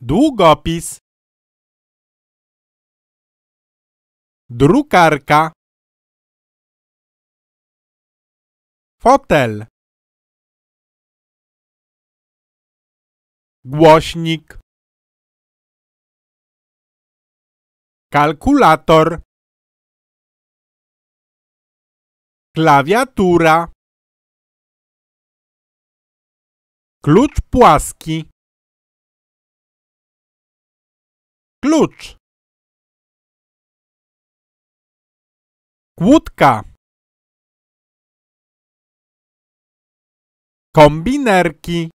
długopis drukarka fotel głośnik kalkulator klawiatura klucz płaski Klucz. Kłódka. Kombinerki.